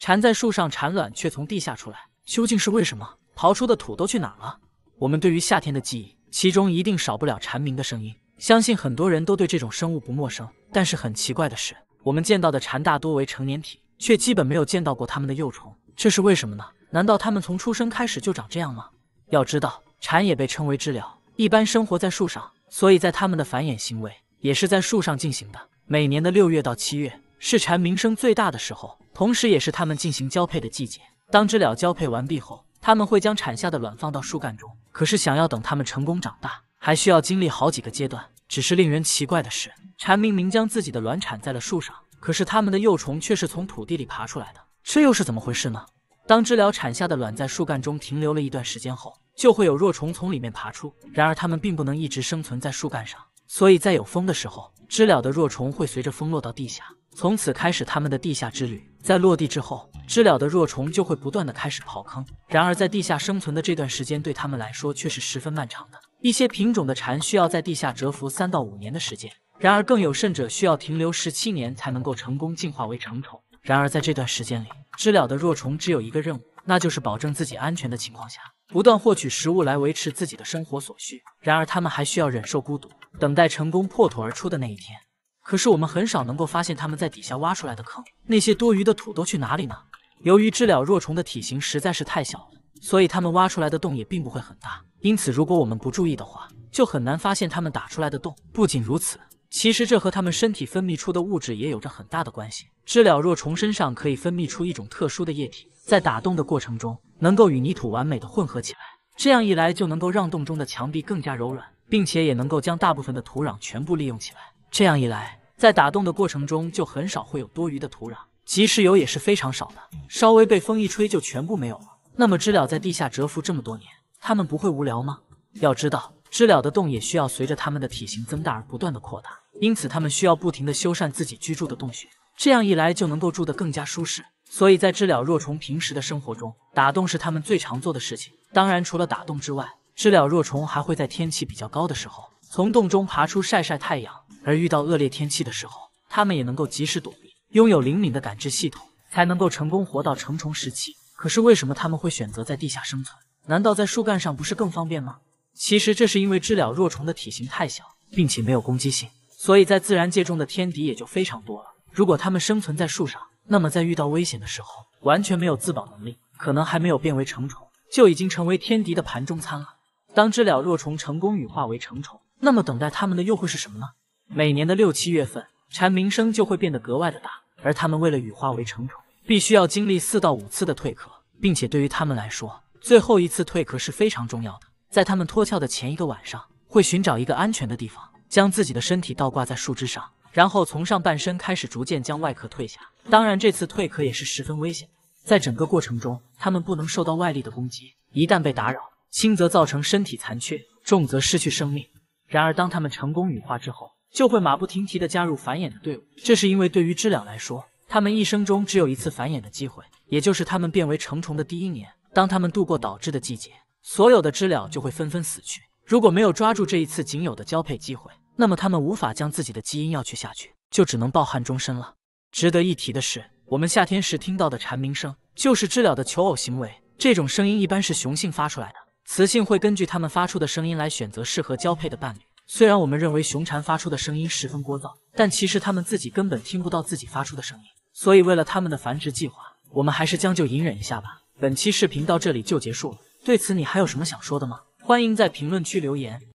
蝉在树上产卵，却从地下出来，究竟是为什么？刨出的土都去哪儿了？我们对于夏天的记忆，其中一定少不了蝉鸣的声音。相信很多人都对这种生物不陌生。但是很奇怪的是，我们见到的蝉大多为成年体，却基本没有见到过它们的幼虫，这是为什么呢？难道它们从出生开始就长这样吗？要知道，蝉也被称为知了，一般生活在树上，所以在它们的繁衍行为也是在树上进行的。每年的六月到七月。是蝉鸣声最大的时候，同时也是它们进行交配的季节。当知了交配完毕后，它们会将产下的卵放到树干中。可是，想要等它们成功长大，还需要经历好几个阶段。只是令人奇怪的是，蝉明明将自己的卵产在了树上，可是它们的幼虫却是从土地里爬出来的，这又是怎么回事呢？当知了产下的卵在树干中停留了一段时间后，就会有若虫从里面爬出。然而，它们并不能一直生存在树干上，所以在有风的时候，知了的若虫会随着风落到地下。从此开始他们的地下之旅。在落地之后，知了的若虫就会不断的开始刨坑。然而，在地下生存的这段时间，对他们来说却是十分漫长的。一些品种的蝉需要在地下蛰伏三到五年的时间，然而更有甚者需要停留十七年才能够成功进化为成虫。然而在这段时间里，知了的若虫只有一个任务，那就是保证自己安全的情况下，不断获取食物来维持自己的生活所需。然而他们还需要忍受孤独，等待成功破土而出的那一天。可是我们很少能够发现它们在底下挖出来的坑，那些多余的土都去哪里呢？由于知了若虫的体型实在是太小了，所以它们挖出来的洞也并不会很大。因此，如果我们不注意的话，就很难发现它们打出来的洞。不仅如此，其实这和它们身体分泌出的物质也有着很大的关系。知了若虫身上可以分泌出一种特殊的液体，在打洞的过程中，能够与泥土完美的混合起来。这样一来，就能够让洞中的墙壁更加柔软，并且也能够将大部分的土壤全部利用起来。这样一来，在打洞的过程中，就很少会有多余的土壤，即使有也是非常少的，稍微被风一吹就全部没有了。那么知了在地下蛰伏这么多年，它们不会无聊吗？要知道，知了的洞也需要随着它们的体型增大而不断的扩大，因此它们需要不停的修缮自己居住的洞穴，这样一来就能够住得更加舒适。所以在知了若虫平时的生活中，打洞是它们最常做的事情。当然，除了打洞之外，知了若虫还会在天气比较高的时候，从洞中爬出晒晒太阳。而遇到恶劣天气的时候，它们也能够及时躲避，拥有灵敏的感知系统，才能够成功活到成虫时期。可是为什么它们会选择在地下生存？难道在树干上不是更方便吗？其实这是因为知了若虫的体型太小，并且没有攻击性，所以在自然界中的天敌也就非常多了。如果它们生存在树上，那么在遇到危险的时候，完全没有自保能力，可能还没有变为成虫，就已经成为天敌的盘中餐了。当知了若虫成功羽化为成虫，那么等待它们的又会是什么呢？每年的六七月份，蝉鸣声就会变得格外的大。而它们为了羽化为成虫，必须要经历四到五次的蜕壳，并且对于它们来说，最后一次蜕壳是非常重要的。在它们脱壳的前一个晚上，会寻找一个安全的地方，将自己的身体倒挂在树枝上，然后从上半身开始逐渐将外壳退下。当然，这次蜕壳也是十分危险，的。在整个过程中，它们不能受到外力的攻击，一旦被打扰，轻则造成身体残缺，重则失去生命。然而，当它们成功羽化之后，就会马不停蹄的加入繁衍的队伍，这是因为对于知了来说，它们一生中只有一次繁衍的机会，也就是它们变为成虫的第一年。当它们度过倒置的季节，所有的知了就会纷纷死去。如果没有抓住这一次仅有的交配机会，那么它们无法将自己的基因要去下去，就只能抱憾终身了。值得一提的是，我们夏天时听到的蝉鸣声，就是知了的求偶行为。这种声音一般是雄性发出来的，雌性会根据它们发出的声音来选择适合交配的伴侣。虽然我们认为熊蝉发出的声音十分聒噪，但其实他们自己根本听不到自己发出的声音，所以为了他们的繁殖计划，我们还是将就隐忍一下吧。本期视频到这里就结束了，对此你还有什么想说的吗？欢迎在评论区留言。